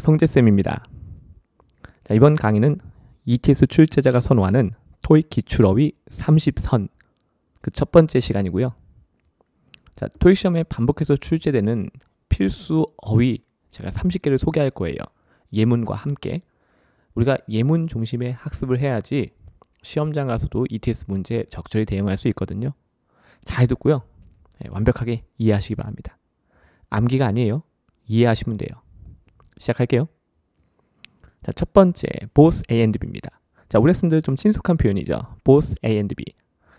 성재쌤입니다. 자, 이번 강의는 ETS 출제자가 선호하는 토익 기출어휘 30선 그 첫 번째 시간이고요. 자, 토익 시험에 반복해서 출제되는 필수 어휘 제가 30개를 소개할 거예요. 예문과 함께 우리가 예문 중심의 학습을 해야지 시험장 가서도 ETS 문제 적절히 대응할 수 있거든요. 잘 듣고요. 네, 완벽하게 이해하시기 바랍니다. 암기가 아니에요. 이해하시면 돼요. 시작할게요. 자, 첫 번째, both A and B입니다. 자, 우리 학생들 좀 친숙한 표현이죠. both A and B.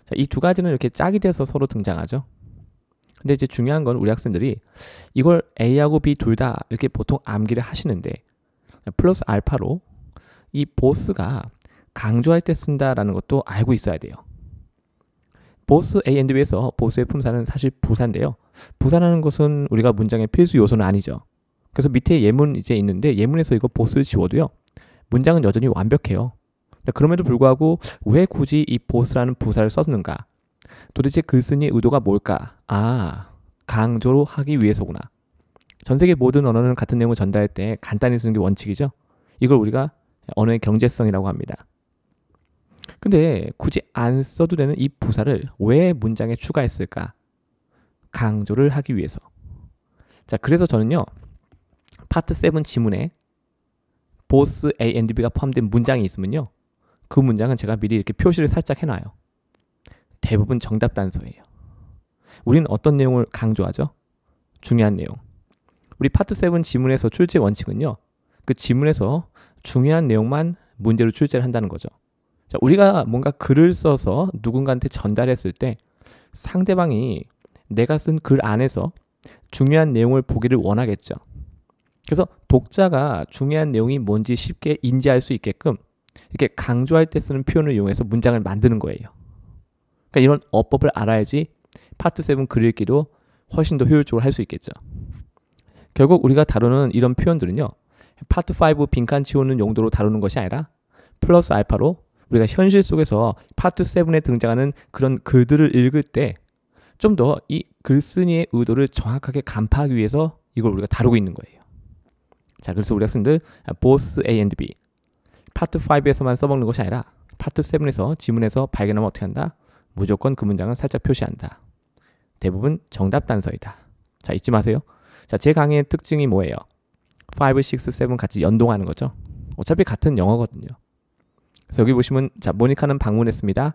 자, 이 두 가지는 이렇게 짝이 돼서 서로 등장하죠. 근데 이제 중요한 건 우리 학생들이 이걸 A하고 B 둘 다 이렇게 보통 암기를 하시는데 플러스 알파로 이 보스가 강조할 때 쓴다라는 것도 알고 있어야 돼요. 보스 A and B에서 보스의 품사는 사실 부사인데요. 부사라는 것은 우리가 문장의 필수 요소는 아니죠. 그래서 밑에 예문 이제 있는데 예문에서 이거 보스 지워도요. 문장은 여전히 완벽해요. 그럼에도 불구하고 왜 굳이 이 보스라는 부사를 썼는가? 도대체 글쓴이의 그 의도가 뭘까? 아, 강조로 하기 위해서구나. 전 세계 모든 언어는 같은 내용을 전달할 때 간단히 쓰는 게 원칙이죠. 이걸 우리가 언어의 경제성이라고 합니다. 근데 굳이 안 써도 되는 이 부사를 왜 문장에 추가했을까? 강조를 하기 위해서. 자, 그래서 저는요, 파트 7 지문에 보스 A and B가 포함된 문장이 있으면요. 그 문장은 제가 미리 이렇게 표시를 살짝 해놔요. 대부분 정답 단서예요. 우리는 어떤 내용을 강조하죠? 중요한 내용. 우리 파트 7 지문에서 출제 원칙은요. 그 지문에서 중요한 내용만 문제로 출제를 한다는 거죠. 자, 우리가 뭔가 글을 써서 누군가한테 전달했을 때 상대방이 내가 쓴 글 안에서 중요한 내용을 보기를 원하겠죠. 그래서 독자가 중요한 내용이 뭔지 쉽게 인지할 수 있게끔 이렇게 강조할 때 쓰는 표현을 이용해서 문장을 만드는 거예요. 그러니까 이런 어법을 알아야지 파트 7 글읽기도 훨씬 더 효율적으로 할 수 있겠죠. 결국 우리가 다루는 이런 표현들은요. 파트 5 빈칸 치우는 용도로 다루는 것이 아니라 플러스 알파로 우리가 현실 속에서 파트 7에 등장하는 그런 글들을 읽을 때 좀 더 이 글쓴이의 의도를 정확하게 간파하기 위해서 이걸 우리가 다루고 있는 거예요. 자, 그래서 우리 학생들 both A and B 파트 5에서만 써먹는 것이 아니라 파트 7에서 지문에서 발견하면 어떻게 한다? 무조건 그 문장은 살짝 표시한다. 대부분 정답 단서이다. 자, 잊지 마세요. 자, 제 강의의 특징이 뭐예요? 5, 6, 7 같이 연동하는 거죠. 어차피 같은 영어거든요. 그래서 여기 보시면 자, 모니카는 방문했습니다.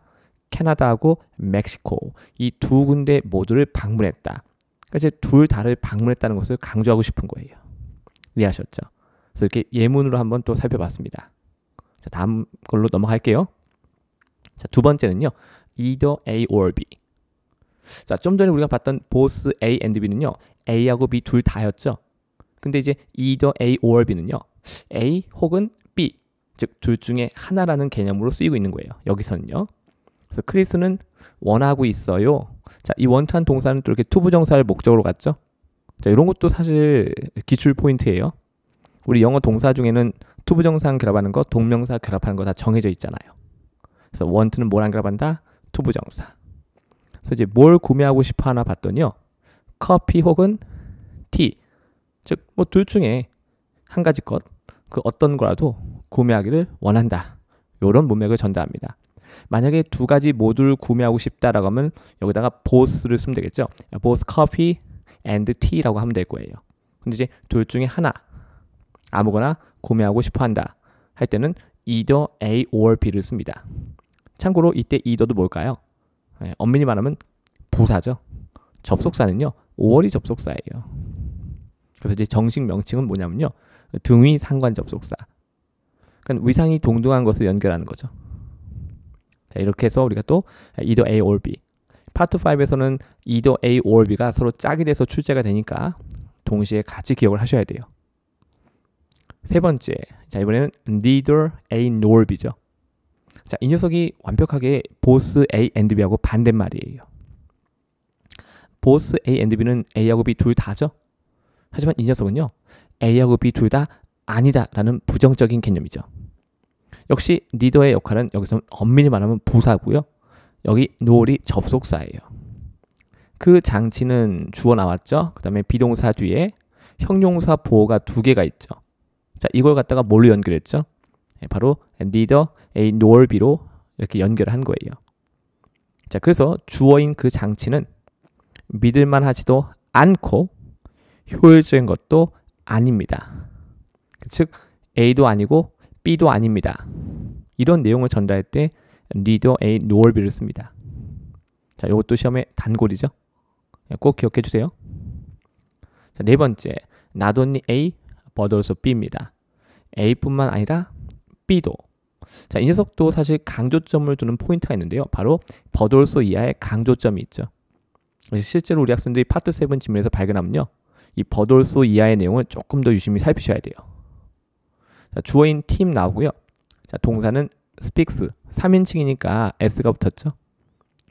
캐나다하고 멕시코 이 두 군데 모두를 방문했다. 그러니까 이제 둘 다를 방문했다는 것을 강조하고 싶은 거예요. 이해하셨죠? 그래서 이렇게 예문으로 한번 또 살펴봤습니다. 자, 다음 걸로 넘어갈게요. 자, 두 번째는요. either A or B. 자, 좀 전에 우리가 봤던 보스 A and B는요. A하고 B 둘 다였죠. 근데 이제 either A or B는요. A 혹은 B, 즉 둘 중에 하나라는 개념으로 쓰이고 있는 거예요. 여기서는요. 그래서 크리스는 원하고 있어요. 자, 이 원투한 동사는 또 이렇게 투부정사를 목적으로 갔죠. 자, 이런 것도 사실 기출 포인트예요. 우리 영어 동사 중에는 투부정상 결합하는 거, 동명사 결합하는 거 다 정해져 있잖아요. 그래서 원트는 뭐랑 결합한다? 투부정사. 그래서 이제 뭘 구매하고 싶어 하나 봤더니요. 커피 혹은 티. 즉, 뭐 둘 중에 한 가지 것, 그 어떤 거라도 구매하기를 원한다. 이런 문맥을 전달합니다. 만약에 두 가지 모두를 구매하고 싶다라고 하면 여기다가 보스를 쓰면 되겠죠. 보스 커피, and t라고 하면 될 거예요. 근데 이제 둘 중에 하나 아무거나 구매하고 싶어 한다 할 때는 either A or B를 씁니다. 참고로 이때 either도 뭘까요? 네, 엄밀히 말하면 부사죠. 접속사는요. 5월이 접속사예요. 그래서 이제 정식 명칭은 뭐냐면요. 등위 상관 접속사. 그러니까 위상이 동등한 것을 연결하는 거죠. 자, 이렇게 해서 우리가 또 either A or B 파트 5에서는 이도 A or B가 서로 짝이 돼서 출제가 되니까 동시에 같이 기억을 하셔야 돼요. 세 번째, 자 이번에는 neither A nor B죠. 자, 이 녀석이 완벽하게 보스 A and B하고 반대말이에요. 보스 A and B는 A하고 B 둘 다죠. 하지만 이 녀석은요. A하고 B 둘 다 아니다라는 부정적인 개념이죠. 역시 리더의 역할은 여기서 엄밀히 말하면 보사고요. 여기 노을이 접속사예요. 그 장치는 주어 나왔죠? 그 다음에 비동사 뒤에 형용사 보호가 두 개가 있죠. 자, 이걸 갖다가 뭘로 연결했죠? 예, 바로 neither a nor b로 이렇게 연결한 거예요. 자, 그래서 주어인 그 장치는 믿을만 하지도 않고 효율적인 것도 아닙니다. 즉, A도 아니고 B도 아닙니다. 이런 내용을 전달할 때 리더 A 노얼비를 씁니다. 자, 이것도 시험의 단골이죠. 예, 꼭 기억해 주세요. 자, 네 번째, not A, but B입니다. A뿐만 아니라 B도. 자, 이 녀석도 사실 강조점을 두는 포인트가 있는데요. 바로 but 이하의 강조점이 있죠. 실제로 우리 학생들이 파트 7 지문에서 발견하면요. 이 but 이하의 내용을 조금 더 유심히 살피셔야 돼요. 자, 주어인 팀 나오고요. 자, 동사는 스 p e a 3인칭이니까 s가 붙었죠.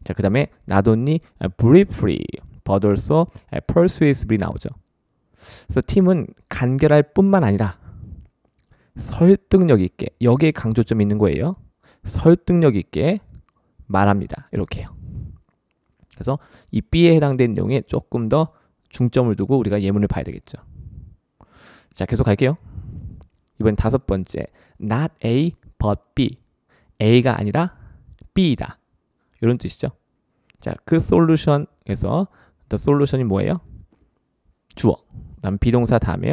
자, 그 다음에 나 o 니 브리프리 버 r 소 e 스 l y b u 나오죠. 그래서 팀은 간결할 뿐만 아니라 설득력 있게 여기에 강조점이 있는 거예요. 설득력 있게 말합니다. 이렇게요. 그래서 이 B에 해당된 내용에 조금 더 중점을 두고 우리가 예문을 봐야 되겠죠. 자, 계속 갈게요. 이번 다섯 번째, not A but B. A가 아니라 B이다. 이런 뜻이죠. 자, 그 솔루션에서 the 솔루션이 뭐예요? 주어. 난 비동사 다음에요.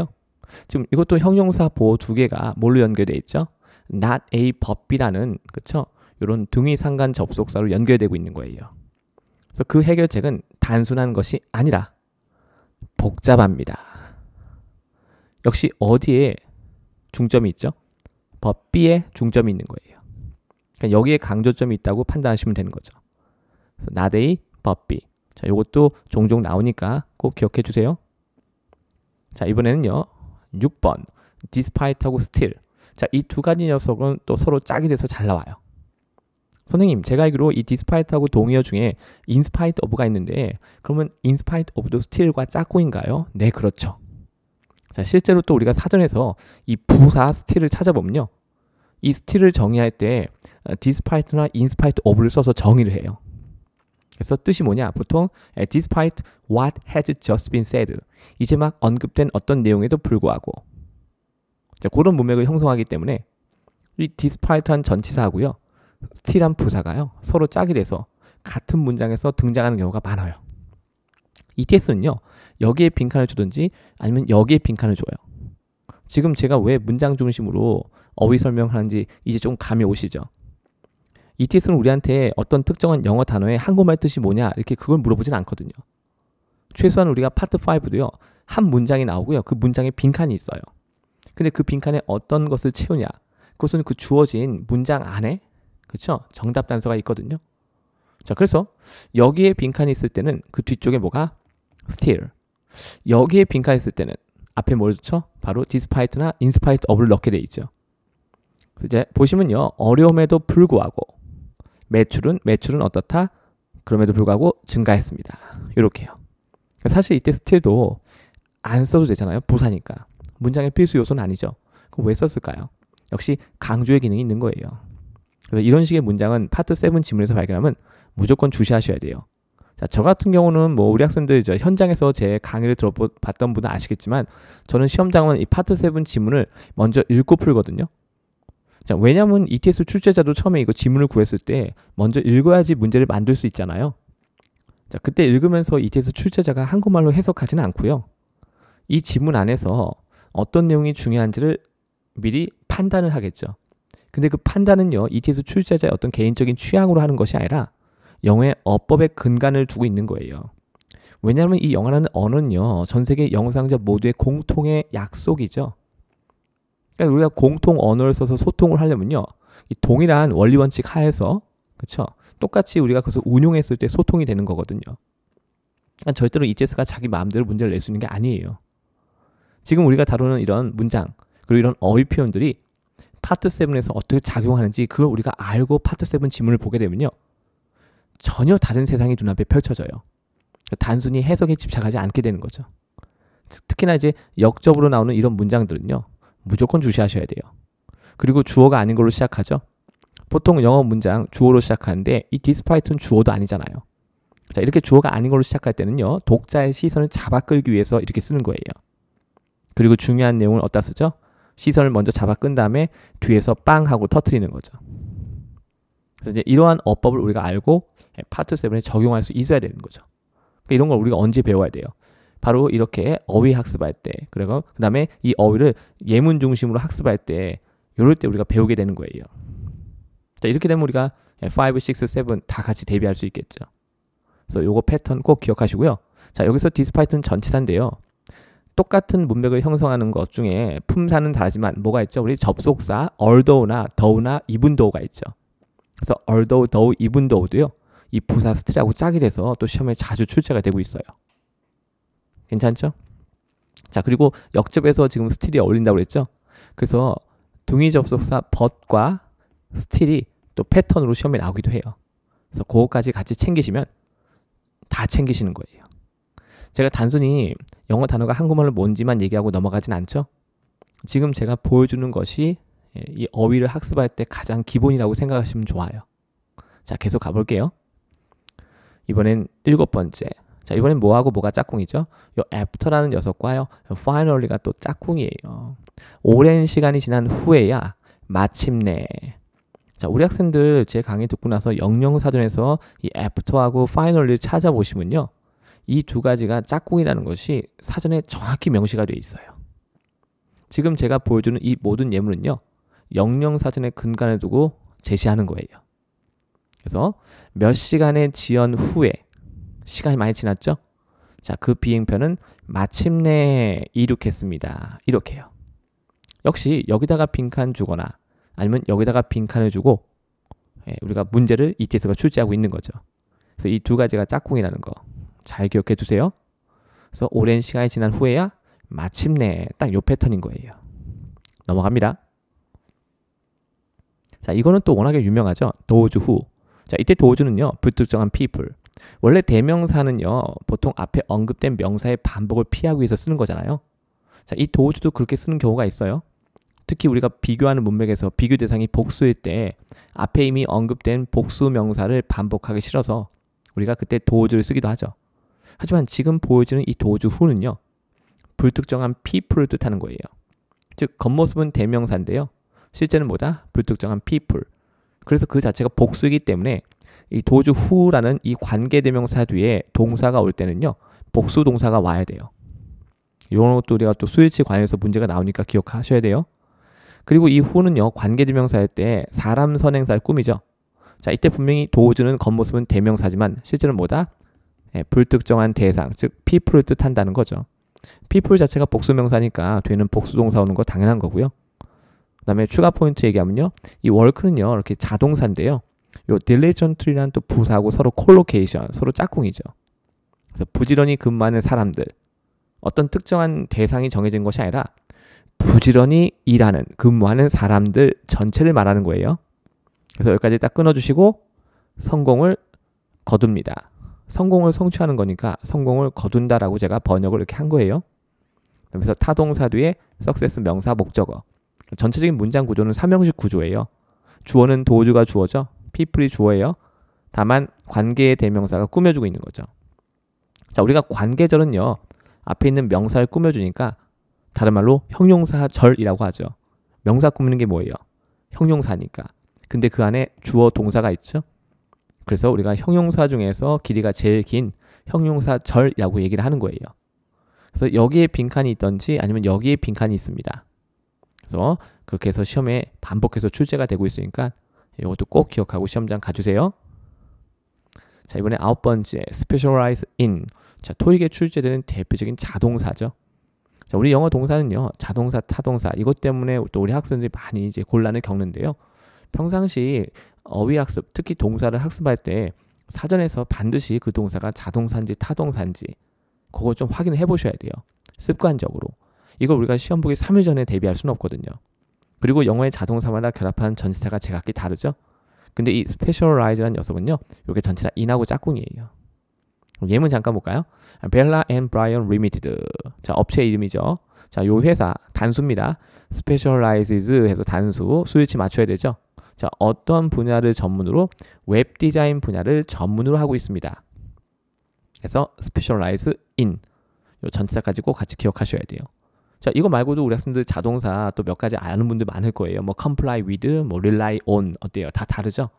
지금 이것도 형용사 보호 두 개가 뭘로 연결돼 있죠? not a but b라는 그쵸? 이런 등위 상간 접속사로 연결되고 있는 거예요. 그래서 그 해결책은 단순한 것이 아니라 복잡합니다. 역시 어디에 중점이 있죠? but b에 중점이 있는 거예요. 그러 여기에 강조점이 있다고 판단하시면 되는 거죠. 나데이 법비. 자, 이것도 종종 나오니까 꼭 기억해 주세요. 자, 이번에는요. 6번. despite하고 still. 자, 이 두 가지 녀석은 또 서로 짝이 돼서 잘 나와요. 선생님, 제가 알기로 이 despite하고 동의어 중에 inspite of가 있는데 그러면 inspite of도 still과 짝꿍인가요? 네, 그렇죠. 자, 실제로 또 우리가 사전에서 이 부사 still을 찾아보면요. 이 스틸을 정의할 때디스파이트나 인스파이트 오브를 써서 정의를 해요. 그래서 뜻이 뭐냐? 보통 despite what has just been said 이제 막 언급된 어떤 내용에도 불구하고 자, 그런 문맥을 형성하기 때문에 이 despite한 전치사하고요 still한 부사가요 서로 짝이 돼서 같은 문장에서 등장하는 경우가 많아요. e t 스는요 여기에 빈칸을 주든지 아니면 여기에 빈칸을 줘요. 지금 제가 왜 문장 중심으로 어휘 설명하는지 이제 좀 감이 오시죠? ETS는 우리한테 어떤 특정한 영어 단어의 한국말 뜻이 뭐냐 이렇게 그걸 물어보진 않거든요. 최소한 우리가 파트 5도요. 한 문장이 나오고요. 그 문장에 빈칸이 있어요. 근데 그 빈칸에 어떤 것을 채우냐? 그것은 그 주어진 문장 안에 그렇죠? 정답 단서가 있거든요. 자, 그래서 여기에 빈칸이 있을 때는 그 뒤쪽에 뭐가 still. 여기에 빈칸이 있을 때는 앞에 뭘 넣죠? 바로 despite나 in spite of를 넣게 돼 있죠. 이제 보시면요. 어려움에도 불구하고 매출은 매출은 어떻다? 그럼에도 불구하고 증가했습니다. 이렇게요. 사실 이때 스틸도 안 써도 되잖아요. 부사니까. 문장의 필수 요소는 아니죠. 그럼 왜 썼을까요? 역시 강조의 기능이 있는 거예요. 그래서 이런 식의 문장은 파트 7 지문에서 발견하면 무조건 주시하셔야 돼요. 자, 저 같은 경우는 뭐 우리 학생들 저 현장에서 제 강의를 들어봤던 분은 아시겠지만 저는 시험장은 이 파트 7 지문을 먼저 읽고 풀거든요. 자, 왜냐면 ETS 출제자도 처음에 이거 지문을 구했을 때 먼저 읽어야지 문제를 만들 수 있잖아요. 자, 그때 읽으면서 ETS 출제자가 한국말로 해석하지는 않고요. 이 지문 안에서 어떤 내용이 중요한지를 미리 판단을 하겠죠. 근데 그 판단은요, ETS 출제자의 어떤 개인적인 취향으로 하는 것이 아니라 영어의 어법의 근간을 두고 있는 거예요. 왜냐하면 이 영어라는 언어는요, 전 세계 영상자 모두의 공통의 약속이죠. 그러니까 우리가 공통 언어를 써서 소통을 하려면요. 이 동일한 원리 원칙 하에서 그렇죠? 똑같이 우리가 그것을 운용했을 때 소통이 되는 거거든요. 그러니까 절대로 이제스가 자기 마음대로 문제를 낼 수 있는 게 아니에요. 지금 우리가 다루는 이런 문장 그리고 이런 어휘 표현들이 파트 7에서 어떻게 작용하는지 그걸 우리가 알고 파트 7 지문을 보게 되면요. 전혀 다른 세상이 눈앞에 펼쳐져요. 그러니까 단순히 해석에 집착하지 않게 되는 거죠. 특히나 이제 역적으로 나오는 이런 문장들은요. 무조건 주시하셔야 돼요. 그리고 주어가 아닌 걸로 시작하죠. 보통 영어 문장 주어로 시작하는데 이 디스파이트는 주어도 아니잖아요. 자, 이렇게 주어가 아닌 걸로 시작할 때는요. 독자의 시선을 잡아 끌기 위해서 이렇게 쓰는 거예요. 그리고 중요한 내용을 어디다 쓰죠? 시선을 먼저 잡아 끈 다음에 뒤에서 빵 하고 터트리는 거죠. 그래서 이제 이러한 어법을 우리가 알고 예, 파트 7에 적용할 수 있어야 되는 거죠. 그러니까 이런 걸 우리가 언제 배워야 돼요? 바로 이렇게 어휘 학습할 때 그리고 그 다음에 이 어휘를 예문 중심으로 학습할 때 요럴 때 우리가 배우게 되는 거예요. 자 이렇게 되면 우리가 5, 6, 7 다 같이 대비할 수 있겠죠. 그래서 요거 패턴 꼭 기억하시고요. 자 여기서 디스파이튼 전치사인데요. 똑같은 문맥을 형성하는 것 중에 품사는 다르지만 뭐가 있죠? 우리 접속사 얼더우나 더우나 이분도우가 있죠. 그래서 얼더우 더우 이분도우도요. 이 부사 스트라고 짝이 돼서 또 시험에 자주 출제가 되고 있어요. 괜찮죠? 자, 그리고 역접에서 지금 스틸이 어울린다고 그랬죠? 그래서 동의 접속사 벗과 스틸이 또 패턴으로 시험에 나오기도 해요. 그래서 그거까지 같이 챙기시면 다 챙기시는 거예요. 제가 단순히 영어 단어가 한국말로 뭔지만 얘기하고 넘어가진 않죠? 지금 제가 보여주는 것이 예, 이 어휘를 학습할 때 가장 기본이라고 생각하시면 좋아요. 자, 계속 가볼게요. 이번엔 일곱 번째. 자, 이번엔 뭐하고 뭐가 짝꿍이죠? 요 after라는 녀석과요. finally가 또 짝꿍이에요. 오랜 시간이 지난 후에야 마침내 자, 우리 학생들 제 강의 듣고 나서 영영사전에서 이 after하고 finally를 찾아보시면요. 이 두 가지가 짝꿍이라는 것이 사전에 정확히 명시가 되어 있어요. 지금 제가 보여주는 이 모든 예문은요. 영영사전의 근간을 두고 제시하는 거예요. 그래서 몇 시간의 지연 후에 시간이 많이 지났죠? 자, 그 비행편은 마침내 이륙했습니다. 이렇게요. 역시 여기다가 빈칸 주거나 아니면 여기다가 빈칸을 주고 예, 우리가 문제를 ETS가 출제하고 있는 거죠. 그래서 이 두 가지가 짝꿍이라는 거 잘 기억해 두세요. 그래서 오랜 시간이 지난 후에야 마침내 딱 요 패턴인 거예요. 넘어갑니다. 자, 이거는 또 워낙에 유명하죠. 도우즈 후. 자, 이때 도우즈는요, 불특정한 people. 원래 대명사는요, 보통 앞에 언급된 명사의 반복을 피하기 위해서 쓰는 거잖아요. 자, 이 도우즈도 그렇게 쓰는 경우가 있어요. 특히 우리가 비교하는 문맥에서 비교 대상이 복수일 때 앞에 이미 언급된 복수 명사를 반복하기 싫어서 우리가 그때 도우즈를 쓰기도 하죠. 하지만 지금 보여지는 이 도우즈 후는요. 불특정한 people를 뜻하는 거예요. 즉 겉모습은 대명사인데요. 실제는 뭐다? 불특정한 people. 그래서 그 자체가 복수이기 때문에 이 도주 후라는 이 관계 대명사 뒤에 동사가 올 때는요. 복수 동사가 와야 돼요. 이런 것도 우리가 또 수일치 관해서 문제가 나오니까 기억하셔야 돼요. 그리고 이 후는요. 관계 대명사일 때 사람 선행사의 꿈이죠. 자, 이때 분명히 도주는 겉모습은 대명사지만 실제는 뭐다? 예, 불특정한 대상, 즉 people을 뜻한다는 거죠. people 자체가 복수명사니까 뒤에는 복수동사 오는 거 당연한 거고요. 그 다음에 추가 포인트 얘기하면요. 이 work는요. 이렇게 자동사인데요. 요딜 i l i g e n t 란또 부사하고 서로 콜로케이션, 서로 짝꿍이죠. 그래서 부지런히 근무하는 사람들. 어떤 특정한 대상이 정해진 것이 아니라 부지런히 일하는, 근무하는 사람들 전체를 말하는 거예요. 그래서 여기까지 딱 끊어주시고 성공을 거둡니다. 성공을 성취하는 거니까 성공을 거둔다라고 제가 번역을 이렇게 한 거예요. 그래서 타동사 뒤에 success 명사 목적어. 전체적인 문장 구조는 삼형식 구조예요. 주어는 도주가 주어죠. people이 주어예요. 다만 관계의 대명사가 꾸며주고 있는 거죠. 자, 우리가 관계절은요. 앞에 있는 명사를 꾸며주니까 다른 말로 형용사절이라고 하죠. 명사 꾸미는 게 뭐예요? 형용사니까. 근데 그 안에 주어 동사가 있죠. 그래서 우리가 형용사 중에서 길이가 제일 긴 형용사절이라고 얘기를 하는 거예요. 그래서 여기에 빈칸이 있던지 아니면 여기에 빈칸이 있습니다. 그래서 그렇게 해서 시험에 반복해서 출제가 되고 있으니까 이것도 꼭 기억하고 시험장 가주세요. 자, 이번에 아홉 번째, specialize in. 자, 토익에 출제되는 대표적인 자동사죠. 자, 우리 영어 동사는요, 자동사, 타동사, 이것 때문에 또 우리 학생들이 많이 이제 곤란을 겪는데요. 평상시 어휘 학습, 특히 동사를 학습할 때 사전에서 반드시 그 동사가 자동사인지 타동사인지 그걸 좀 확인해 보셔야 돼요. 습관적으로. 이걸 우리가 시험 보기 3일 전에 대비할 수는 없거든요. 그리고 영어의 자동사마다 결합한 전치사가 제각기 다르죠. 근데 이 specialize라는 녀석은요. 이게 전치사 인하고 짝꿍이에요. 예문 잠깐 볼까요? Bella and Brian Limited. 자, 업체 이름이죠. 자, 요 회사 단수입니다. specializes 해서 단수 수위치 맞춰야 되죠. 자, 어떤 분야를 전문으로 웹 디자인 분야를 전문으로 하고 있습니다. 그래서 specialize in 요 전치사까지 꼭 같이 기억하셔야 돼요. 자, 이거 말고도 우리 학생들 자동사 또 몇 가지 아는 분들 많을 거예요. 뭐 comply with, 뭐 rely on 어때요? 다 다르죠?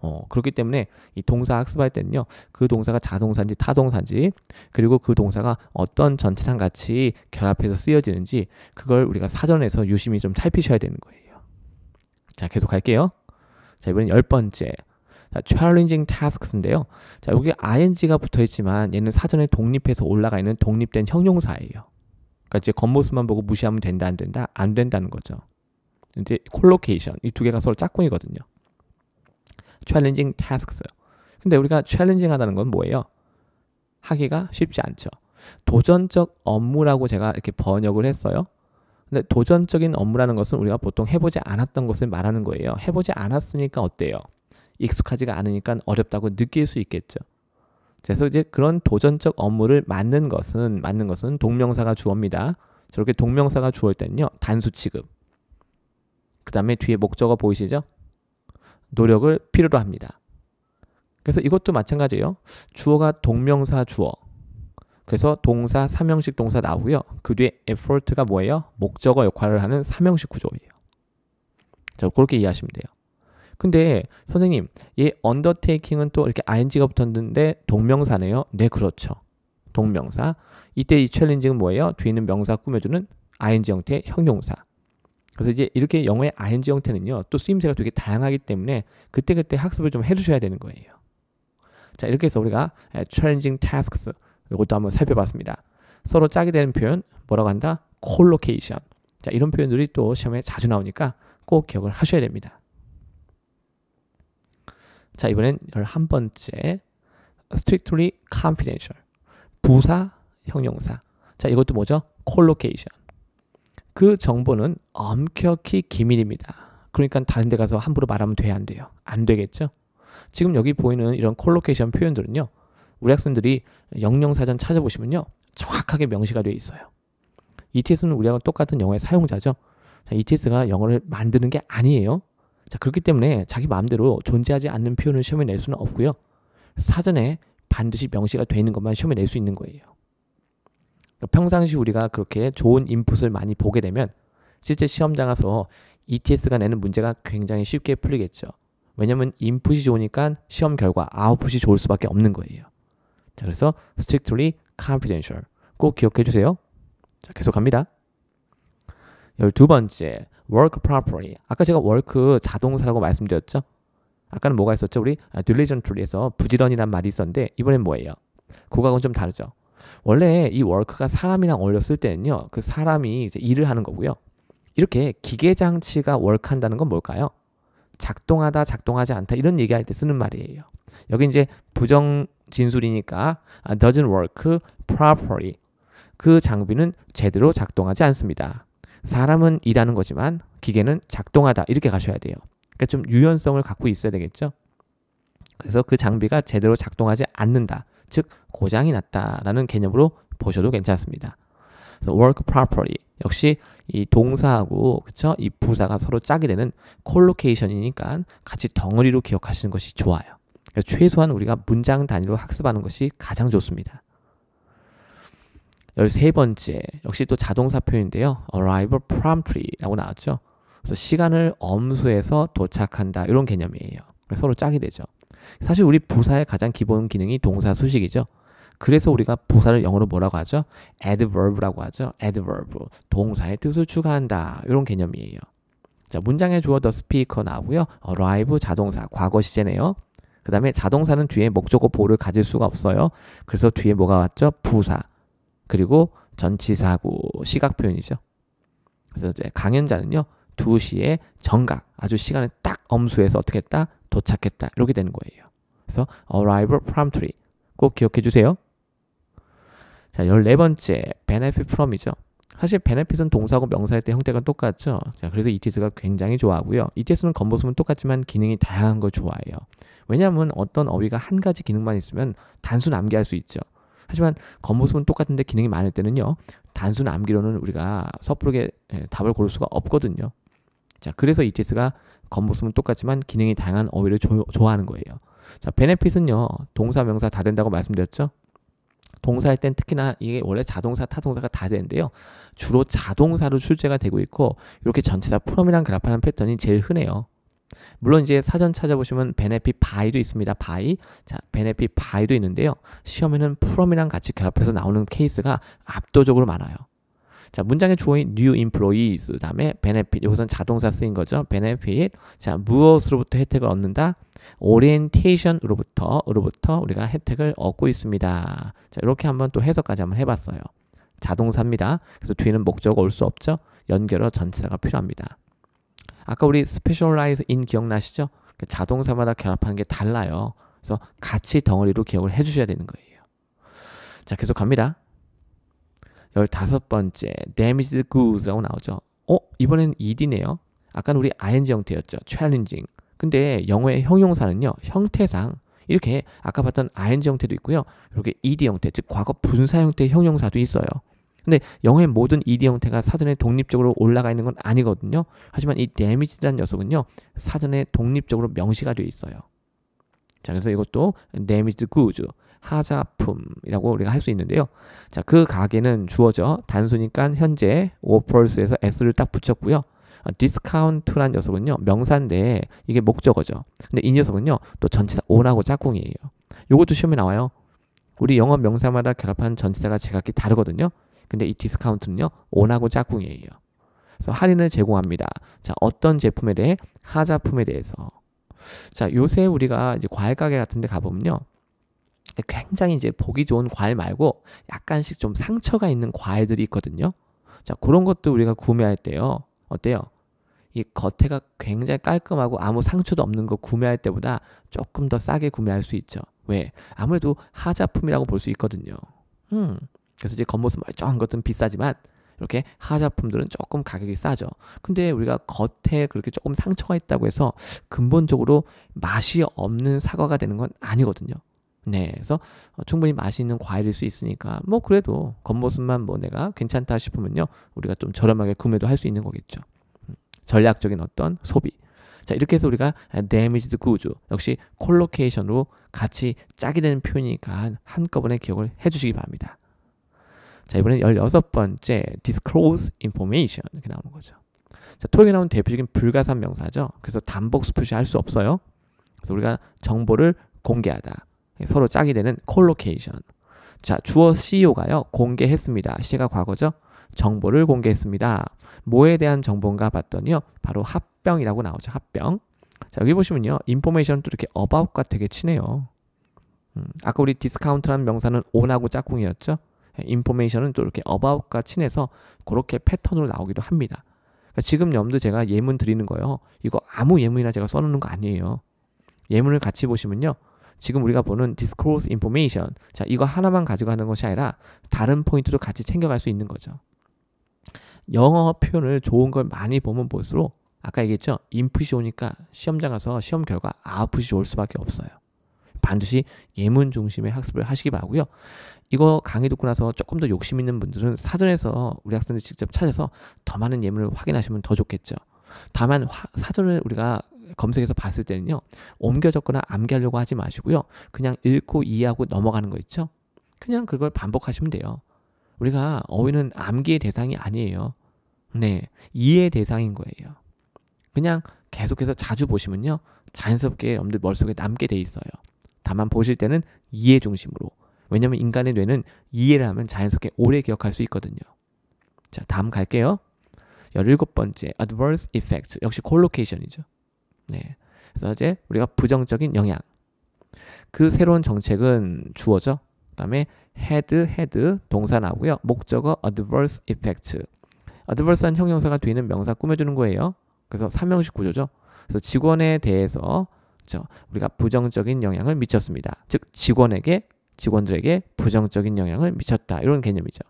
어, 그렇기 때문에 이 동사 학습할 때는요, 그 동사가 자동사인지 타동사인지, 그리고 그 동사가 어떤 전치상 같이 결합해서 쓰여지는지, 그걸 우리가 사전에서 유심히 좀 살피셔야 되는 거예요. 자, 계속 갈게요 자, 이번엔 열 번째. 자, challenging tasks인데요. 자, 여기 ing가 붙어 있지만 얘는 사전에 독립해서 올라가 있는 독립된 형용사예요. 그러니까 이제 겉모습만 보고 무시하면 된다 안 된다 안 된다는 거죠. 이제 콜로케이션 이 두 개가 서로 짝꿍이거든요. 챌린징 태스크스. 근데 우리가 챌린징하다는 건 뭐예요? 하기가 쉽지 않죠. 도전적 업무라고 제가 이렇게 번역을 했어요. 근데 도전적인 업무라는 것은 우리가 보통 해보지 않았던 것을 말하는 거예요. 해보지 않았으니까 어때요? 익숙하지가 않으니까 어렵다고 느낄 수 있겠죠. 그래서 이제 그런 도전적 업무를 맡는 것은 맡는 것은 동명사가 주어입니다. 저렇게 동명사가 주어일 때는요 단수 취급. 그 다음에 뒤에 목적어 보이시죠? 노력을 필요로 합니다. 그래서 이것도 마찬가지예요. 주어가 동명사 주어. 그래서 동사 삼형식 동사 나오고요. 그 뒤에 effort가 뭐예요? 목적어 역할을 하는 삼형식 구조예요. 자, 그렇게 이해하시면 돼요. 근데 선생님, 얘언더테이킹은또 이렇게 ing가 붙었는데 동명사네요. 네, 그렇죠. 동명사. 이때 이챌린징은 뭐예요? 뒤에 있는 명사 꾸며주는 ing 형태의 형용사. 그래서 이제 이렇게 영어의 ing 형태는요. 또 쓰임새가 되게 다양하기 때문에 그때그때 학습을 좀 해주셔야 되는 거예요. 자, 이렇게 해서 우리가 challenging tasks 이것도 한번 살펴봤습니다. 서로 짜게 되는 표현 뭐라고 한다? 콜로케이션. 자, 이런 표현들이 또 시험에 자주 나오니까 꼭 기억을 하셔야 됩니다. 자, 이번엔 11번째. strictly confidential. 부사 형용사. 자, 이것도 뭐죠? collocation. 그 정보는 엄격히 기밀입니다. 그러니까 다른 데 가서 함부로 말하면 돼, 안 돼요? 안 되겠죠? 지금 여기 보이는 이런 콜로케이션 표현들은요. 우리 학생들이 영영사전 찾아보시면요. 정확하게 명시가 되어 있어요. ETS는 우리하고 똑같은 영어의 사용자죠. 자, ETS가 영어를 만드는 게 아니에요. 자, 그렇기 때문에 자기 마음대로 존재하지 않는 표현을 시험에 낼 수는 없고요. 사전에 반드시 명시가 되어 있는 것만 시험에 낼 수 있는 거예요. 그러니까 평상시 우리가 그렇게 좋은 인풋을 많이 보게 되면 실제 시험장 가서 ETS가 내는 문제가 굉장히 쉽게 풀리겠죠. 왜냐면 인풋이 좋으니까 시험 결과 아웃풋이 좋을 수밖에 없는 거예요. 자, 그래서 strictly confidential 꼭 기억해 주세요. 자, 계속 갑니다. 열두 번째 work properly. 아까 제가 work 자동사라고 말씀드렸죠? 아까는 뭐가 있었죠? 우리 아, diligently에서 부지런이란 말이 있었는데 이번엔 뭐예요? 그거하고는 좀 다르죠. 원래 이 work가 사람이랑 어울렸을 때는요. 그 사람이 이제 일을 하는 거고요. 이렇게 기계 장치가 work한다는 건 뭘까요? 작동하다 작동하지 않다 이런 얘기할 때 쓰는 말이에요. 여기 이제 부정 진술이니까 아, doesn't work properly. 그 장비는 제대로 작동하지 않습니다. 사람은 일하는 거지만 기계는 작동하다 이렇게 가셔야 돼요. 그러니까 좀 유연성을 갖고 있어야 되겠죠. 그래서 그 장비가 제대로 작동하지 않는다. 즉 고장이 났다라는 개념으로 보셔도 괜찮습니다. 그래서 work properly 역시 이 동사하고 그쵸 이 부사가 서로 짝이 되는 콜로케이션이니까 같이 덩어리로 기억하시는 것이 좋아요. 최소한 우리가 문장 단위로 학습하는 것이 가장 좋습니다. 13번째 역시 또 자동사 표인데요 arrival promptly라고 나왔죠. 그래서 시간을 엄수해서 도착한다 이런 개념이에요. 서로 짝이 되죠. 사실 우리 부사의 가장 기본 기능이 동사 수식이죠. 그래서 우리가 부사를 영어로 뭐라고 하죠? adverb라고 하죠. adverb 동사의 뜻을 추가한다 이런 개념이에요. 자문장에 주어 the speaker 나오고요. arrive 자동사 과거 시제네요. 그 다음에 자동사는 뒤에 목적어 보를 가질 수가 없어요. 그래서 뒤에 뭐가 왔죠? 부사. 그리고 전치사고 시각 표현이죠. 그래서 이제 강연자는요. 2시에 정각 아주 시간을 딱 엄수해서 어떻게 했다? 도착했다. 이렇게 되는 거예요. 그래서 arrival promptly 꼭 기억해 주세요. 자, 14번째 benefit from이죠. 사실 benefit은 동사고 명사일 때 형태가 똑같죠. 자, 그래서 ETS가 굉장히 좋아하고요. ETS는 겉모수면 똑같지만 기능이 다양한 걸 좋아해요. 왜냐하면 어떤 어휘가 한 가지 기능만 있으면 단순 암기할 수 있죠. 하지만 겉모습은 똑같은데 기능이 많을 때는요. 단순 암기로는 우리가 섣부르게 예, 답을 고를 수가 없거든요. 자, 그래서 ETS가 겉모습은 똑같지만 기능이 다양한 어휘를 조, 좋아하는 거예요. 자, 베네핏은요. 동사, 명사 다 된다고 말씀드렸죠? 동사일 땐 특히나 이게 원래 자동사, 타동사가 다 되는데요. 주로 자동사로 출제가 되고 있고 이렇게 전체다 프롬이랑 그래프하는 패턴이 제일 흔해요. 물론 이제 사전 찾아보시면 베네핏 바이도 있습니다. 바이. 자, 베네핏 바이도 있는데요. 시험에는 프롬이랑 같이 결합해서 나오는 케이스가 압도적으로 많아요. 자, 문장의 주어인 new employees 다음에 베네 n e f i 여기서는 자동사 쓰인 거죠. 베네 n 자, 무엇으로부터 혜택을 얻는다? 오리엔테이션으로부터 으로부터 우리가 혜택을 얻고 있습니다. 자, 이렇게 한번 또 해석까지 한번 해 봤어요. 자동사입니다. 그래서 뒤에는 목적 올수 없죠. 연결어 전치사가 필요합니다. 아까 우리 스페셜라이즈 인 기억나시죠? 그 자동사마다 결합하는 게 달라요. 그래서 같이 덩어리로 기억을 해주셔야 되는 거예요. 자, 계속 갑니다. 열다섯 번째, damaged goods라고 나오죠. 어? 이번엔 ed네요. 아까는 우리 ing 형태였죠. challenging. 근데 영어의 형용사는요, 형태상 이렇게 아까 봤던 ing 형태도 있고요. 이렇게 ed 형태, 즉 과거 분사 형태의 형용사도 있어요. 근데 영어의 모든 ED 형태가 사전에 독립적으로 올라가 있는 건 아니거든요. 하지만 이 damage라는 녀석은요. 사전에 독립적으로 명시가 되어 있어요. 자, 그래서 이것도 damaged goods, 하자품이라고 우리가 할 수 있는데요. 자, 그 가게는 주어져 단순히니까 현재 offers에서 s를 딱 붙였고요. 어, 디스카운트란 녀석은요 명사인데 이게 목적어죠 근데 이 녀석은요 또 전치사 on하고 짝꿍이에요 요것도 시험에 나와요 우리 영어 명사마다 결합한 전치사가 제각기 다르거든요 근데 이 디스카운트는요. 원하고 짝꿍이에요. 그래서 할인을 제공합니다. 자, 어떤 제품에 대해? 하자품에 대해서. 자, 요새 우리가 이제 과일 가게 같은 데 가보면요. 굉장히 이제 보기 좋은 과일 말고 약간씩 좀 상처가 있는 과일들이 있거든요. 자, 그런 것도 우리가 구매할 때요. 어때요? 이 겉에가 굉장히 깔끔하고 아무 상처도 없는 거 구매할 때보다 조금 더 싸게 구매할 수 있죠. 왜? 아무래도 하자품이라고 볼 수 있거든요. 음. 그래서 이제 겉모습 멀쩡한 것들은 비싸지만 이렇게 하자품들은 조금 가격이 싸죠. 근데 우리가 겉에 그렇게 조금 상처가 있다고 해서 근본적으로 맛이 없는 사과가 되는 건 아니거든요. 네, 그래서 어, 충분히 맛이 있는 과일일 수 있으니까 뭐 그래도 겉모습만 뭐 내가 괜찮다 싶으면요 우리가 좀 저렴하게 구매도 할 수 있는 거겠죠. 음, 전략적인 어떤 소비. 자 이렇게 해서 우리가 데미지드 구조 역시 콜로케이션으로 같이 짝이 되는 표현이니까 한꺼번에 기억을 해주시기 바랍니다. 자, 이번엔 16번째, disclose information. 이렇게 나오는 거죠. 자, 토익에 나온 대표적인 불가산 명사죠. 그래서 단복수 표시할 수 없어요. 그래서 우리가 정보를 공개하다. 서로 짝이 되는 콜로케이션. 자, 주어 CEO가요. 공개했습니다. C가 과거죠. 정보를 공개했습니다. 뭐에 대한 정보인가 봤더니요. 바로 합병이라고 나오죠. 합병. 자, 여기 보시면요. 인포메이션은 또 이렇게 about과 되게 친해요. 음, 아까 우리 디스카운트라는 명사는 on하고 짝꿍이었죠. 인포메이션은 또 이렇게 about과 친해서 그렇게 패턴으로 나오기도 합니다. 그러니까 지금 염두 제가 예문 드리는 거예요. 이거 아무 예문이나 제가 써놓는 거 아니에요. 예문을 같이 보시면요. 지금 우리가 보는 discourse information. 자, 이거 하나만 가지고 하는 것이 아니라 다른 포인트도 같이 챙겨갈 수 있는 거죠. 영어 표현을 좋은 걸 많이 보면 볼수록 아까 얘기했죠? 인풋이 오니까 시험장 가서 시험 결과 아웃풋이 올 수밖에 없어요. 반드시 예문 중심의 학습을 하시기 바라고요. 이거 강의 듣고 나서 조금 더 욕심 있는 분들은 사전에서 우리 학생들 직접 찾아서 더 많은 예문을 확인하시면 더 좋겠죠. 다만 화, 사전을 우리가 검색해서 봤을 때는요 옮겨 적거나 암기하려고 하지 마시고요 그냥 읽고 이해하고 넘어가는 거 있죠 그냥 그걸 반복하시면 돼요 우리가 어휘는 암기의 대상이 아니에요 네 이해의 대상인 거예요 그냥 계속해서 자주 보시면요 자연스럽게 여러분들 머릿속에 남게 돼 있어요 다만 보실 때는 이해 중심으로 왜냐면 인간의 뇌는 이해를 하면 자연스럽게 오래 기억할 수 있거든요. 자, 다음 갈게요. 17번째, adverse effect. 역시 콜로케이션이죠. 네. 그래서 이제 우리가 부정적인 영향. 그 새로운 정책은 주어죠. 그다음에 head, head 동사 나고요 목적어 adverse effect. adverse한 형용사가 뒤는 명사 꾸며주는 거예요. 그래서 삼형식 구조죠. 그래서 직원에 대해서 그렇죠. 우리가 부정적인 영향을 미쳤습니다. 즉 직원에게 직원들에게 부정적인 영향을 미쳤다. 이런 개념이죠.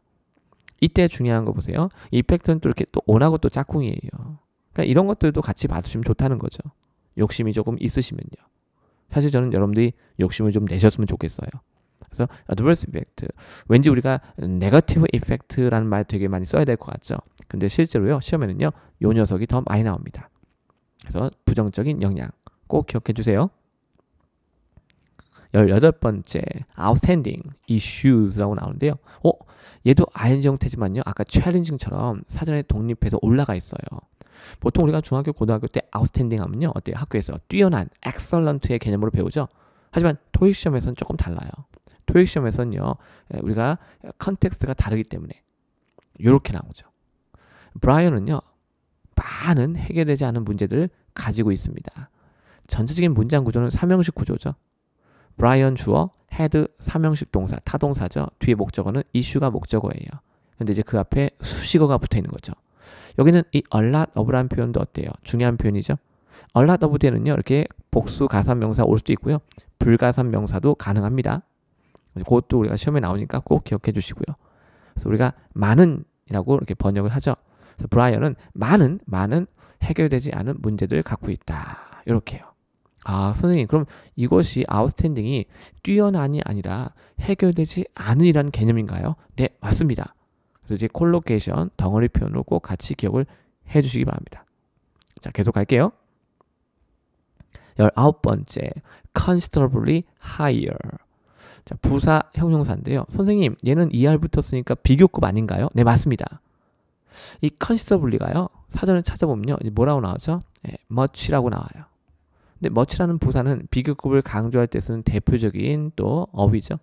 이때 중요한 거 보세요. 이펙트는또 이렇게 또원하고또 짝꿍이에요. 그러니까 이런 것들도 같이 봐주시면 좋다는 거죠. 욕심이 조금 있으시면요. 사실 저는 여러분들이 욕심을 좀 내셨으면 좋겠어요. 그래서 adverse effect. 왠지 우리가 negative effect라는 말 되게 많이 써야 될 것 같죠. 근데 실제로요. 시험에는요. 요 녀석이 더 많이 나옵니다. 그래서 부정적인 영향 꼭 기억해 주세요. 18번째 outstanding issues라고 나오는데요. 어? 얘도 ing 형태지만요. 아까 challenging처럼 사전에 독립해서 올라가 있어요. 보통 우리가 중학교, 고등학교 때 outstanding 하면요. 어때 학교에서 뛰어난, excellent의 개념으로 배우죠. 하지만 토익 시험에서는 조금 달라요. 토익 시험에서는요. 우리가 컨텍스트가 다르기 때문에 이렇게 나오죠. 브라이언은요. 많은 해결되지 않은 문제들 가지고 있습니다. 전체적인 문장 구조는 삼형식 구조죠. 브라이언 주어 헤드 3형식 동사 타동사죠. 뒤에 목적어는 이슈가 목적어예요. 근데 이제 그 앞에 수식어가 붙어 있는 거죠. 여기는 이 a lot o f 라 표현도 어때요? 중요한 표현이죠. a lot of 때는요. 이렇게 복수 가산명사 올 수도 있고요. 불가산명사도 가능합니다. 그것도 우리가 시험에 나오니까 꼭 기억해 주시고요. 그래서 우리가 많은이라고 이렇게 번역을 하죠. 그래서 브라이언은 많은 많은 해결되지 않은 문제들 을 갖고 있다. 이렇게요. 아, 선생님, 그럼 이것이 아웃스탠딩이 뛰어난이 아니라 해결되지 않으이란 개념인가요? 네, 맞습니다. 그래서 이제 콜로케이션, 덩어리 표현으로 꼭 같이 기억을 해 주시기 바랍니다. 자, 계속 갈게요. 열아홉 번째, considerably higher. 자, 부사 형용사인데요. 선생님, 얘는 er 붙었으니까 비교급 아닌가요? 네, 맞습니다. 이 considerably가요, 사전을 찾아보면요, 이제 뭐라고 나오죠? 네, much라고 나와요. 근데 much라는 부사는 비교급을 강조할 때 쓰는 대표적인 또 어휘죠.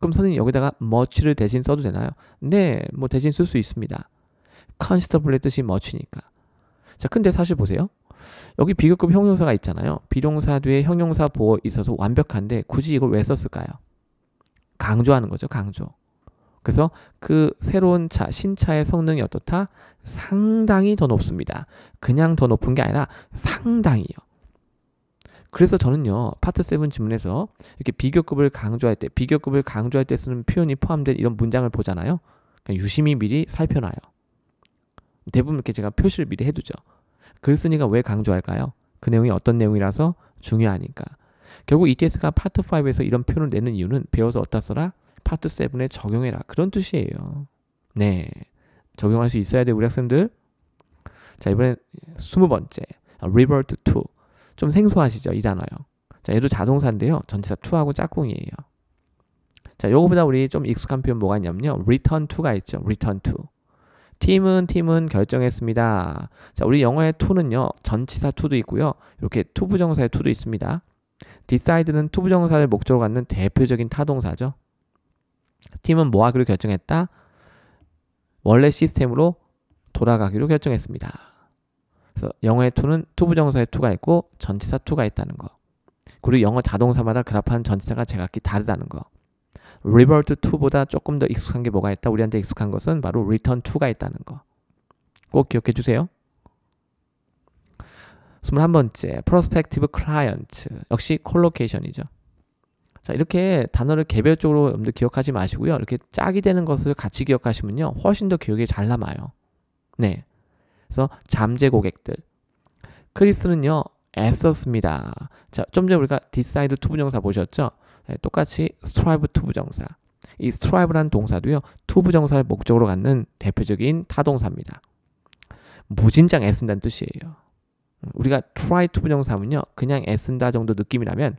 그럼 선생님 여기다가 much를 대신 써도 되나요? 네, 뭐 대신 쓸 수 있습니다. considerable의 뜻이 much니까. 자, 근데 사실 보세요. 여기 비교급 형용사가 있잖아요. 비동사 뒤에 형용사 보어 있어서 완벽한데 굳이 이걸 왜 썼을까요? 강조하는 거죠, 강조. 그래서 그 새로운 차, 신차의 성능이 어떻다? 상당히 더 높습니다. 그냥 더 높은 게 아니라 상당히요. 그래서 저는요 파트 7질문에서 이렇게 비교급을 강조할 때 비교급을 강조할 때 쓰는 표현이 포함된 이런 문장을 보잖아요. 유심히 미리 살펴놔요. 대부분 이렇게 제가 표시를 미리 해두죠. 글쓴이가 왜 강조할까요? 그 내용이 어떤 내용이라서 중요하니까. 결국 ETS가 파트 5에서 이런 표현을 내는 이유는 배워서 어디다 써라? 파트 7에 적용해라. 그런 뜻이에요. 네. 적용할 수 있어야 돼, 우리 학생들. 자, 이번엔 20번째. Revert to. 좀 생소하시죠? 이 단어요. 자, 얘도 자동사인데요. 전치사 to하고 짝꿍이에요. 자, 요거보다 우리 좀 익숙한 표현 뭐가 있냐면요. return to가 있죠. return to. 팀은 팀은 결정했습니다. 자, 우리 영어의 to는요. 전치사 to도 있고요. 이렇게 to 부정사의 to도 있습니다. decide는 to 부정사를 목적으로 갖는 대표적인 타동사죠. 팀은 뭐 하기로 결정했다? 원래 시스템으로 돌아가기로 결정했습니다. 그래서 영어의 to는 투부정사의 to가 있고 전치사 to가 있다는 거. 그리고 영어 자동사마다 결합하는 전치사가 제각기 다르다는 거. revert to보다 조금 더 익숙한 게 뭐가 있다? 우리한테 익숙한 것은 바로 return to가 있다는 거. 꼭 기억해 주세요. 21번째, prospective client. 역시 콜로케이션이죠. 자, 이렇게 단어를 개별적으로 여러분들 기억하지 마시고요. 이렇게 짝이 되는 것을 같이 기억하시면요. 훨씬 더 기억에 잘 남아요. 네. 그래서 잠재 고객들. 크리스는요, 애썼습니다. 자, 좀 전에 우리가 decide to 부정사 보셨죠? 네, 똑같이 strive to 부정사. 이 s t r i v e 라 동사도요, to 부정사를 목적으로 갖는 대표적인 타동사입니다. 무진장 애쓴다는 뜻이에요. 음, 우리가 try to 부정사면요, 그냥 애쓴다 정도 느낌이라면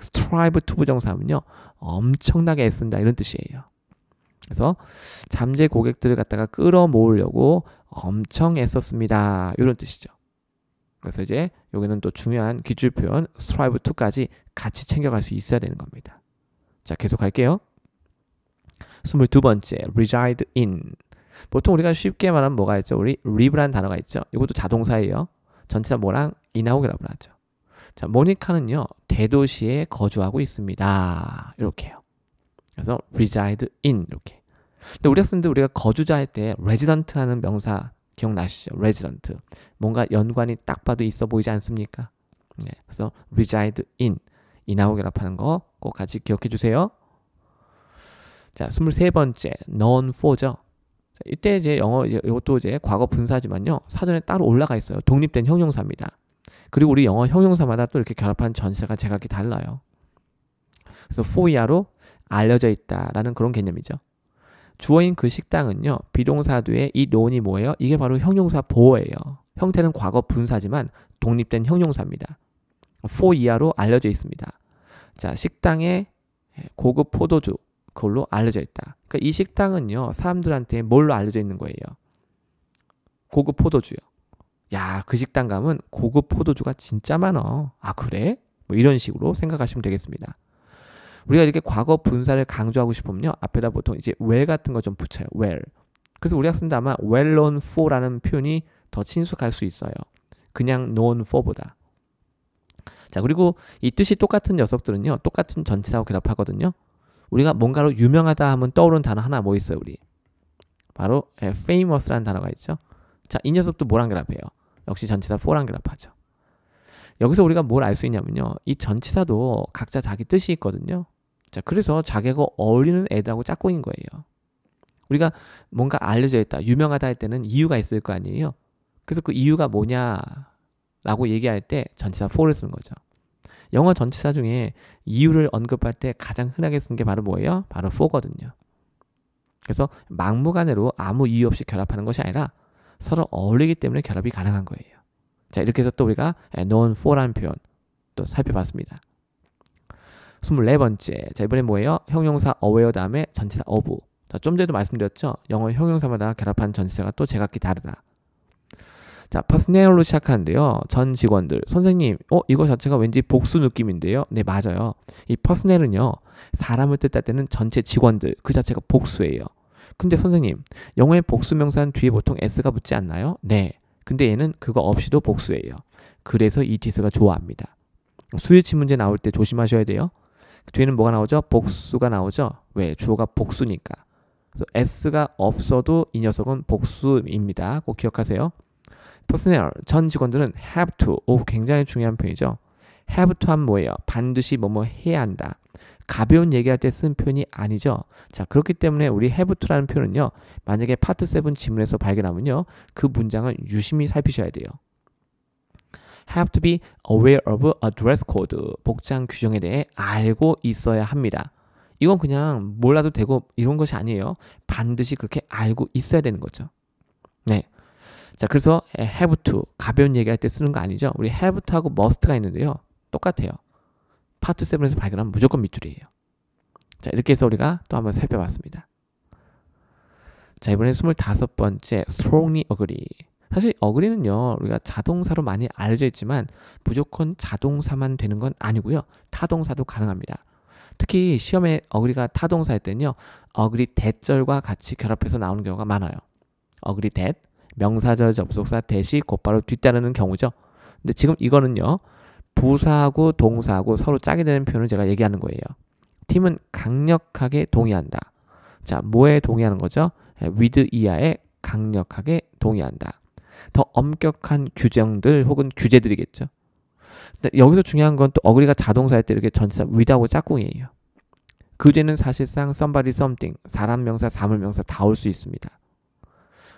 strive to 부정사면요, 엄청나게 애쓴다 이런 뜻이에요. 그래서 잠재 고객들을 갖다가 끌어모으려고 엄청 애썼습니다. 이런 뜻이죠. 그래서 이제 여기는 또 중요한 기출 표현 strive to까지 같이 챙겨갈 수 있어야 되는 겁니다. 자, 계속 갈게요 22번째 reside in 보통 우리가 쉽게 말하면 뭐가 있죠? 우리 live라는 단어가 있죠. 이것도 자동사예요. 전체가 뭐랑 in하고라고 하죠. 자, 모니카는요. 대도시에 거주하고 있습니다. 이렇게요. 그래서 reside in 이렇게. 근데 우리 학생들 우리가 거주자 할때레지던트라는 명사 기억나시죠? 레지던트. 뭔가 연관이 딱 봐도 있어 보이지 않습니까? 네, 그래서 reside in, 인하우결합하는 거 꼭 같이 기억해 주세요. 자, 23번째, non for죠. 자, 이때 이제 영어, 이것도 이제 과거 분사지만요. 사전에 따로 올라가 있어요. 독립된 형용사입니다. 그리고 우리 영어 형용사마다 또 이렇게 결합한 전세가 제각기 달라요. 그래서 for 이하로 알려져 있다라는 그런 개념이죠. 주어인 그 식당은요, 비동사도의 이 논이 뭐예요? 이게 바로 형용사 보호예요 형태는 과거 분사지만 독립된 형용사입니다. for 이하로 알려져 있습니다. 자, 식당에 예, 고급 포도주 그걸로 알려져 있다. 그러니까 이 식당은요, 사람들한테 뭘로 알려져 있는 거예요? 고급 포도주요. 야, 그 식당 가면 고급 포도주가 진짜 많어. 아, 그래? 뭐 이런 식으로 생각하시면 되겠습니다. 우리가 이렇게 과거 분사를 강조하고 싶으면요. 앞에다 보통 이제 where 같은 거 좀 붙여요. where. 그래서 우리 가 쓴다 아마 well known for라는 표현이 더 친숙할 수 있어요. 그냥 known for보다. 자, 그리고 이 뜻이 똑같은 녀석들은요. 똑같은 전치사하고 결합하거든요. 우리가 뭔가로 유명하다 하면 떠오르는 단어 하나 뭐 있어요, 우리? 바로 예, famous라는 단어가 있죠. 자, 이 녀석도 뭐랑 결합해요? 역시 전치사 for랑 결합하죠. 여기서 우리가 뭘 알 수 있냐면요. 이 전치사도 각자 자기 뜻이 있거든요. 자, 그래서 자기하고 어울리는 애들하고 짝꿍인 거예요. 우리가 뭔가 알려져 있다, 유명하다 할 때는 이유가 있을 거 아니에요. 그래서 그 이유가 뭐냐라고 얘기할 때 전치사 for를 쓰는 거죠. 영어 전치사 중에 이유를 언급할 때 가장 흔하게 쓰는 게 바로 뭐예요? 바로 for거든요. 그래서 막무가내로 아무 이유 없이 결합하는 것이 아니라 서로 어울리기 때문에 결합이 가능한 거예요. 자, 이렇게 해서 또 우리가 known for라는 표현 또 살펴봤습니다. 2 4 번째 자, 이번엔 뭐예요? 형용사 어웨어 다음에 전치사 어부. 자, 좀 전에도 말씀드렸죠? 영어 형용사마다 결합한 전치사가 또 제각기 다르다. 자, 퍼스넬로 시작하는데요. 전 직원들. 선생님, 어, 이거 자체가 왠지 복수 느낌인데요. 네, 맞아요. 이 퍼스넬은요, 사람을 뜻할 때는 전체 직원들. 그 자체가 복수예요. 근데 선생님, 영어의 복수 명사는 뒤에 보통 s가 붙지 않나요? 네. 근데 얘는 그거 없이도 복수예요. 그래서 이 디스가 좋아합니다. 수유치 문제 나올 때 조심하셔야 돼요. 뒤에는 뭐가 나오죠? 복수가 나오죠. 왜? 주어가 복수니까. 그래서 s가 없어도 이 녀석은 복수입니다. 꼭 기억하세요. personnel 전 직원들은 have to 오 굉장히 중요한 표현이죠. have to한 뭐예요? 반드시 뭐뭐 해야 한다. 가벼운 얘기할 때 쓴 표현이 아니죠. 자, 그렇기 때문에 우리 have to라는 표현은요. 만약에 파트 7 지문에서 발견하면요. 그문장을 유심히 살피셔야 돼요. have to be aware of a dress code. 복장 규정에 대해 알고 있어야 합니다. 이건 그냥 몰라도 되고 이런 것이 아니에요. 반드시 그렇게 알고 있어야 되는 거죠. 네. 자, 그래서 have to 가벼운 얘기할 때 쓰는 거 아니죠? 우리 have to하고 must가 있는데요. 똑같아요. 파트 7에서 발견한 무조건 밑줄이에요. 자, 이렇게 해서 우리가 또 한번 살펴봤습니다. 자, 이번에 25번째 strongly agree. 사실 어그리는요 우리가 자동사로 많이 알려져 있지만 무조건 자동사만 되는 건 아니고요 타동사도 가능합니다. 특히 시험에 어그리가 타동사일 때는요 어그리 대절과 같이 결합해서 나오는 경우가 많아요. 어그리 대 명사절 접속사 대시 곧바로 뒤따르는 경우죠. 근데 지금 이거는요 부사하고 동사하고 서로 짜게 되는 표현을 제가 얘기하는 거예요. 팀은 강력하게 동의한다. 자, 뭐에 동의하는 거죠? 예, with 이하에 강력하게 동의한다. 더 엄격한 규정들 혹은 규제들이겠죠. 여기서 중요한 건 또 어그리가 자동사일 때 이렇게 전치사 위다고 짝꿍이에요. 그뒤에는 사실상 somebody something 사람 명사 사물 명사 다 올 수 있습니다.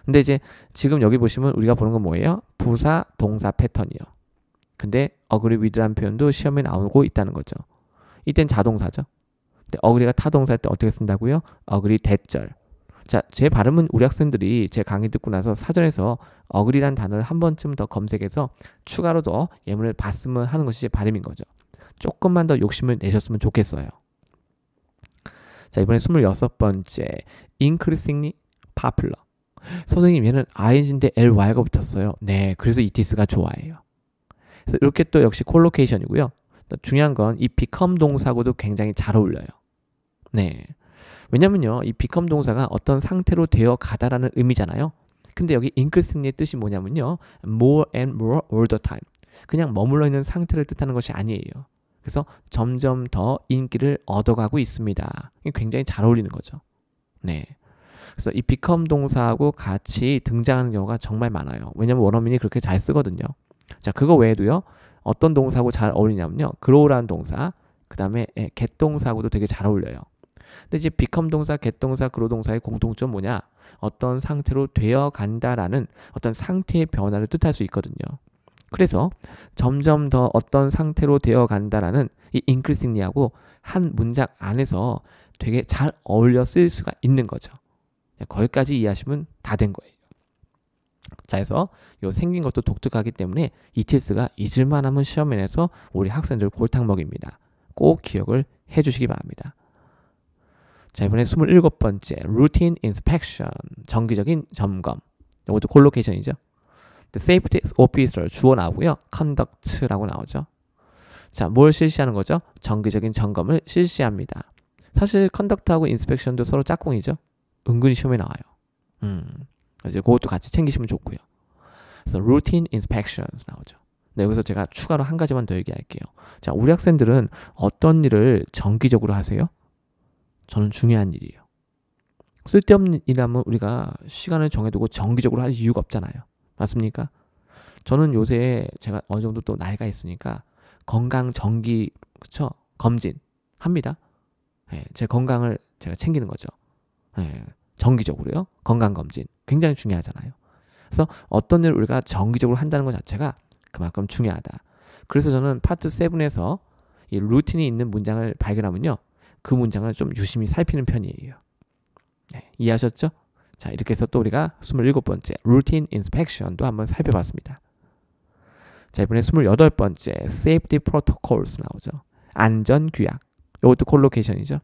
근데 이제 지금 여기 보시면 우리가 보는 건 뭐예요? 부사 동사 패턴이요. 근데 어그리 위드란 표현도 시험에 나오고 있다는 거죠. 이땐 자동사죠. 근데 어그리가 타동사일 때 어떻게 쓴다고요? 어그리 대절. 자, 제 발음은 우리 학생들이 제 강의 듣고 나서 사전에서 어글이란 단어를 한 번쯤 더 검색해서 추가로 더 예문을 봤으면 하는 것이 제 발음인 거죠. 조금만 더 욕심을 내셨으면 좋겠어요. 자, 이번에 26번째. increasingly popular. 선생님, 얘는 ing인데 ly가 붙었어요. 네, 그래서 이티스가 좋아해요. 그래서 이렇게 또 역시 콜로케이션이고요. 중요한 건 이 become 동사고도 굉장히 잘 어울려요. 네. 왜냐면요, 이 become 동사가 어떤 상태로 되어 가다라는 의미잖아요. 근데 여기 increasing의 뜻이 뭐냐면요, more and more all the time. 그냥 머물러 있는 상태를 뜻하는 것이 아니에요. 그래서 점점 더 인기를 얻어가고 있습니다. 굉장히 잘 어울리는 거죠. 네. 그래서 이 become 동사하고 같이 등장하는 경우가 정말 많아요. 왜냐면 원어민이 그렇게 잘 쓰거든요. 자, 그거 외에도요. 어떤 동사하고 잘 어울리냐면요. grow라는 동사, 그 다음에 예, get 동사하고도 되게 잘 어울려요. 근데 이제 become 동사, get 동사, grow 동사의 공통점 뭐냐? 어떤 상태로 되어 간다라는 어떤 상태의 변화를 뜻할 수 있거든요. 그래서 점점 더 어떤 상태로 되어 간다라는 이 increasingly하고 한 문장 안에서 되게 잘 어울려 쓸 수가 있는 거죠. 거기까지 이해하시면 다 된 거예요. 자, 그래서이 생긴 것도 독특하기 때문에 이체스가 잊을만하면 시험에 내서 우리 학생들 골탕 먹입니다. 꼭 기억을 해주시기 바랍니다. 자, 이번에 27번째. 루틴 인스펙션 정기적인 점검. 이것도 콜로케이션이죠. 그 The safety officer 주어 나오고요. conduct라고 나오죠. 자, 뭘 실시하는 거죠? 정기적인 점검을 실시합니다. 사실 컨덕트하고 인스펙션도 서로 짝꿍이죠. 은근히 시험에 나와요. 음. 이제 그것도 같이 챙기시면 좋고요. 그래서 routine inspections 나오죠. 네, 여기서 제가 추가로 한 가지만 더 얘기할게요. 자, 우리 학생들은 어떤 일을 정기적으로 하세요? 저는 중요한 일이에요. 쓸데없는 일이라면 우리가 시간을 정해두고 정기적으로 할 이유가 없잖아요. 맞습니까? 저는 요새 제가 어느 정도 또 나이가 있으니까 건강 정기 그쵸 검진 합니다. 예, 제 건강을 제가 챙기는 거죠. 예, 정기적으로요. 건강 검진 굉장히 중요하잖아요. 그래서 어떤 일을 우리가 정기적으로 한다는 것 자체가 그만큼 중요하다. 그래서 저는 파트 7에서 이 루틴이 있는 문장을 발견하면요. 그 문장을 좀 유심히 살피는 편이에요. 네, 이해하셨죠? 자, 이렇게 해서 또 우리가 27번째 루틴 인스펙션도 한번 살펴봤습니다. 자, 이번에 28번째 safety p r o 나오죠. 안전 규약. 이것도 콜로케이션이죠.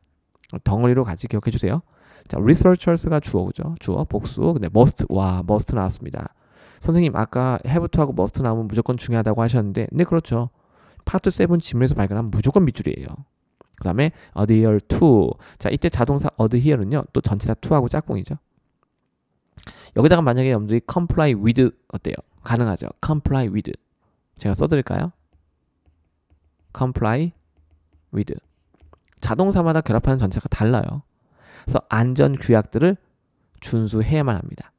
덩어리로 같이 기억해 주세요. 자, researchers가 주어죠. 주어 복수. 근데 must 와, must 나왔습니다. 선생님 아까 have부터 하고 must 나오면 무조건 중요하다고 하셨는데 네, 그렇죠. 파트 7 지문에서 발견한 무조건 밑줄이에요. 그 다음에 adhere to. 자, 이때 자동사 adhere는요, 또 전치사 to하고 짝꿍이죠. 여기다가 만약에 여러분들이 comply with 어때요? 가능하죠. comply with. 제가 써드릴까요? comply with. 자동사마다 결합하는 전체가 달라요. 그래서 안전 규약들을 준수해야만 합니다.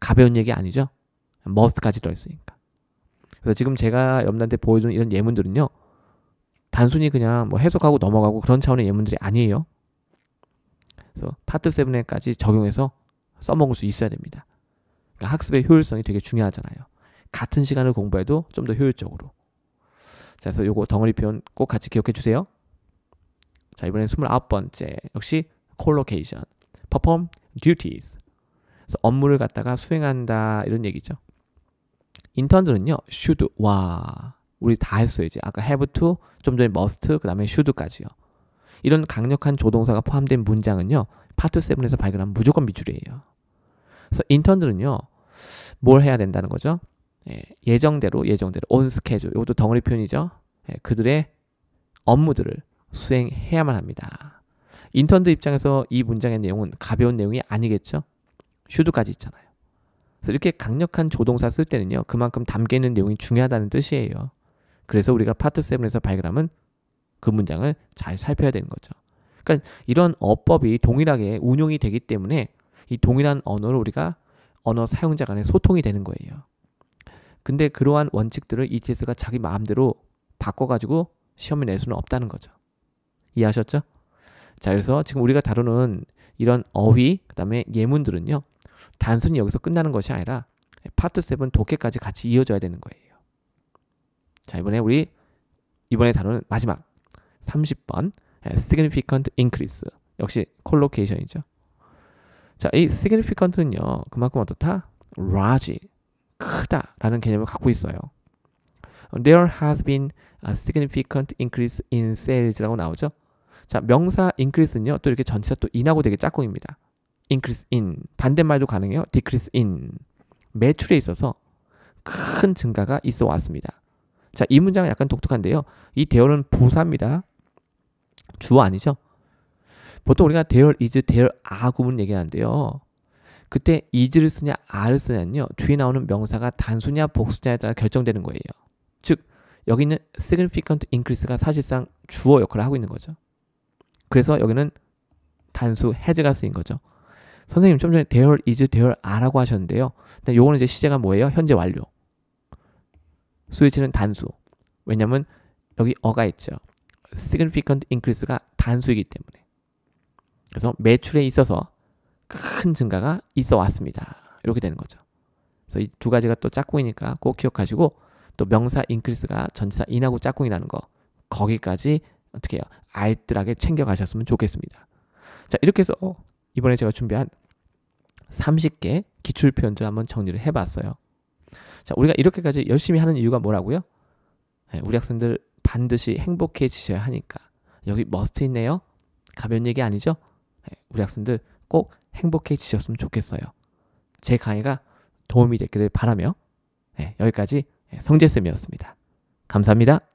가벼운 얘기 아니죠? must까지 들어있으니까. 그래서 지금 제가 여러분들한테 보여준 이런 예문들은요. 단순히 그냥 뭐 해석하고 넘어가고 그런 차원의 예문들이 아니에요. 그래서 파트 7에까지 적용해서 써먹을 수 있어야 됩니다. 그러니까 학습의 효율성이 되게 중요하잖아요. 같은 시간을 공부해도 좀 더 효율적으로. 자, 그래서 요거 덩어리 표현 꼭 같이 기억해 주세요. 자, 이번엔 29번째. 역시 콜로케이션. perform duties. 그래서 업무를 갖다가 수행한다 이런 얘기죠. 인턴들은요. should 와 우리 다 했어요 이제 아까 have to 좀 전에 must 그 다음에 should까지요 이런 강력한 조동사가 포함된 문장은요 파트 7에서 발견한 무조건 미줄이에요 그래서 인턴들은요 뭘 해야 된다는 거죠 예, 정대로 예정대로 온 스케줄 이것도 덩어리 표현이죠 예, 그들의 업무들을 수행해야만 합니다 인턴들 입장에서 이 문장의 내용은 가벼운 내용이 아니겠죠 should까지 있잖아요 그래서 이렇게 강력한 조동사 쓸 때는요 그만큼 담겨 있는 내용이 중요하다는 뜻이에요 그래서 우리가 파트 7에서 발견하면 그 문장을 잘 살펴야 되는 거죠. 그러니까 이런 어법이 동일하게 운용이 되기 때문에 이 동일한 언어를 우리가 언어 사용자 간의 소통이 되는 거예요. 근데 그러한 원칙들을 ETS가 자기 마음대로 바꿔가지고 시험에 낼 수는 없다는 거죠. 이해하셨죠? 자, 그래서 지금 우리가 다루는 이런 어휘, 그 다음에 예문들은요, 단순히 여기서 끝나는 것이 아니라 파트 7 독해까지 같이 이어져야 되는 거예요. 자, 이번에 우리 이번에 다루는 마지막 30번 significant increase 역시 콜로케이션이죠. 자, 이 significant는요. 그만큼 어떻다? large 크다라는 개념을 갖고 있어요. There has been a significant increase in sales라고 나오죠. 자, 명사 increase는요. 또 이렇게 전치사 또 in하고 되게 짝꿍입니다. increase in 반대말도 가능해요. decrease in 매출에 있어서 큰 증가가 있어 왔습니다. 자, 이 문장 은 약간 독특한데요. 이 대열은 보사입니다 주어 아니죠? 보통 우리가 대열 이즈 대열 아 구문 얘기하는데요. 그때 이즈를 쓰냐 아를 쓰냐는요. 뒤에 나오는 명사가 단수냐 복수냐에 따라 결정되는 거예요. 즉 여기는 significant increase가 사실상 주어 역할을 하고 있는 거죠. 그래서 여기는 단수 has가 쓰인 거죠. 선생님 좀 전에 대열 이즈 대열 아라고 하셨는데요. 근데 요거는 이제 시제가 뭐예요? 현재 완료. 스위치는 단수. 왜냐면 여기 어가 있죠. significant increase가 단수이기 때문에. 그래서 매출에 있어서 큰 증가가 있어 왔습니다. 이렇게 되는 거죠. 그래서 이 두 가지가 또 짝꿍이니까 꼭 기억하시고 또 명사 increase가 전치사 인하고 짝꿍이 라는거 거기까지 어떻게 해요? 알뜰하게 챙겨가셨으면 좋겠습니다. 자 이렇게 해서 이번에 제가 준비한 30개 기출 표현들 한번 정리를 해봤어요. 자, 우리가 이렇게까지 열심히 하는 이유가 뭐라고요? 네, 우리 학생들 반드시 행복해지셔야 하니까. 여기 머스트 있네요. 가벼운 얘기 아니죠? 네, 우리 학생들 꼭 행복해지셨으면 좋겠어요. 제 강의가 도움이 됐기를 바라며 네, 여기까지 성재쌤이었습니다. 감사합니다.